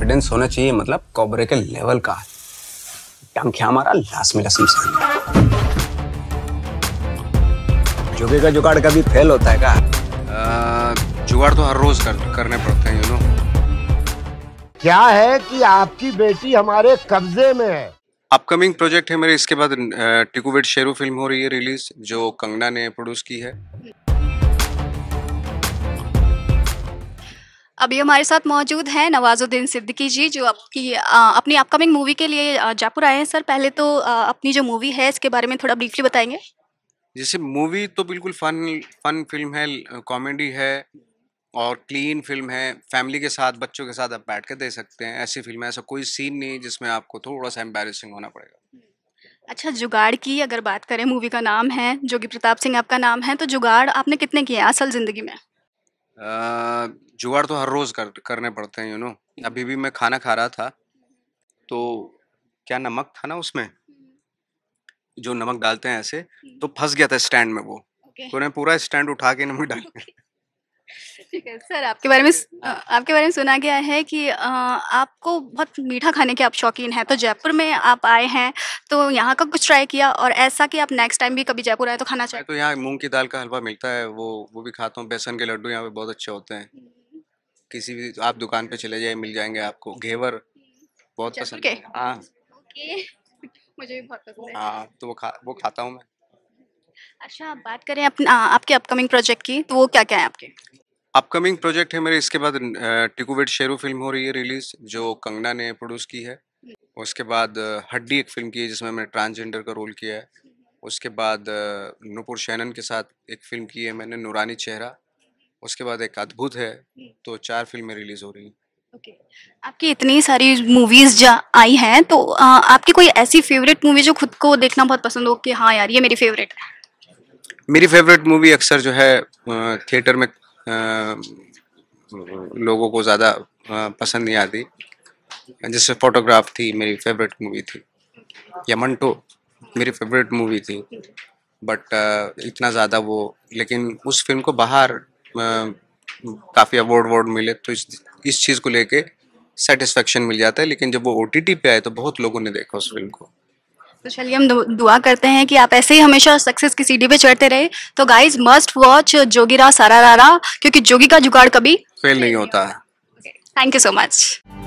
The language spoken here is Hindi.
कॉन्फिडेंस होना चाहिए मतलब कोबरे के लेवल का टंख्या हमारा लास्ट में से जुगे का जुगाड़ कभी फेल होता है क्या जुगाड़ तो हर रोज कर, करने पड़ते हैं यू नो क्या है कि आपकी बेटी हमारे कब्जे में है अपकमिंग प्रोजेक्ट है मेरे इसके बाद टिकूवेट शेरू फिल्म हो रही है रिलीज जो कंगना ने प्रोड्यूस की है अभी हमारे साथ मौजूद हैं नवाजुद्दीन सिद्दीकी जी जो आपकी अपनी अपकमिंग मूवी के लिए जयपुर आए हैं सर पहले तो अपनी जो मूवी है इसके बारे में थोड़ा ब्रीफली बताएंगे जैसे मूवी तो बिल्कुल फन फन फिल्म है कॉमेडी है और क्लीन फिल्म है फैमिली के साथ बच्चों के साथ आप बैठ कर दे सकते हैं ऐसी फिल्म है ऐसा कोई सीन नहीं जिसमें आपको थोड़ा सा एम्बेसिंग होना पड़ेगा अच्छा जुगाड़ की अगर बात करें मूवी का नाम है जोगी प्रताप सिंह आपका नाम है तो जुगाड़ आपने कितने किए हैं असल ज़िंदगी में जुगाड़ तो हर रोज कर करने पड़ते हैं यू नो अभी भी मैं खाना खा रहा था तो क्या नमक था ना उसमें हम्म। जो नमक डालते हैं ऐसे हम्म। तो फंस गया था स्टैंड में वो तो उन्हें पूरा स्टैंड उठा के नमक डाल ठीक है सर आपके तो बारे में हाँ। आपके बारे में सुना गया है कि आ, आपको बहुत मीठा खाने के आप शौकीन हैं तो हाँ। जयपुर में आप आए हैं तो यहाँ का कुछ ट्राई किया और ऐसा कि आप नेक्स्ट टाइम भी कभी जयपुर आए तो खाना चाहिए तो यहाँ मूंग की दाल का हलवा मिलता है वो वो भी खाता हूँ बेसन के लड्डू यहाँ पे बहुत अच्छे होते हैं हम्म। किसी भी आप दुकान पे चले जाए मिल जाएंगे आपको घेवर बहुत पसंद है हाँ मुझे भी बहुत पसंद है हाँ तो वो खा वो खाता हूँ मैं अच्छा आप बात करें अपना आपके अपकमिंग प्रोजेक्ट की तो वो क्या क्या है आपके अपकमिंग प्रोजेक्ट है मेरे इसके बाद टिकू शेरू फिल्म हो रही है रिलीज जो कंगना ने प्रोड्यूस की है उसके बाद हड्डी एक फिल्म की है जिसमें मैंने ट्रांसजेंडर का रोल किया है उसके बाद नूपुर शैनन के साथ एक फिल्म की है मैंने नूरानी चेहरा उसके बाद एक अद्भुत है तो चार फिल्में रिलीज हो रही हैं ओके okay. आपकी इतनी सारी मूवीज जा आई हैं तो आ, आपकी कोई ऐसी फेवरेट मूवी जो खुद को देखना बहुत पसंद हो कि हाँ यार ये मेरी फेवरेट है मेरी फेवरेट मूवी अक्सर जो है थिएटर में आ, लोगों को ज़्यादा पसंद नहीं आती जैसे फोटोग्राफ थी मेरी फेवरेट मूवी थी या मंटो मेरी फेवरेट मूवी थी बट इतना ज़्यादा वो लेकिन उस फिल्म को बाहर काफ़ी अवार्ड वार्ड मिले तो इस इस चीज़ को लेके सेटिस्फेक्शन मिल जाता है लेकिन जब वो ओ पे आए तो बहुत लोगों ने देखा उस फिल्म को तो चलिए हम दुआ करते हैं कि आप ऐसे ही हमेशा सक्सेस की सीढ़ी पे चढ़ते रहे तो गाइज मस्ट वॉच जोगीरा सारा रारा क्योंकि जोगी का जुगाड़ कभी फेल नहीं होता थैंक यू सो मच